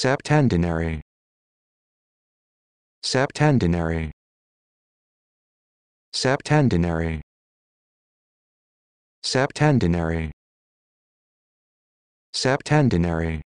Septendinary. Septendinary. Septendinary. Septendinary. Septendinary.